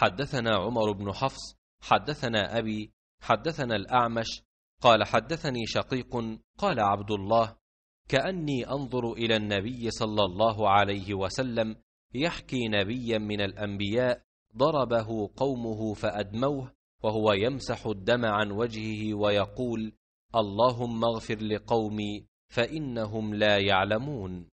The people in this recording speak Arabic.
حدثنا عمر بن حفص حدثنا أبي حدثنا الأعمش قال حدثني شقيق قال عبد الله كأني أنظر إلى النبي صلى الله عليه وسلم يحكي نبيا من الأنبياء ضربه قومه فأدموه وهو يمسح الدم عن وجهه ويقول اللهم اغفر لقومي فإنهم لا يعلمون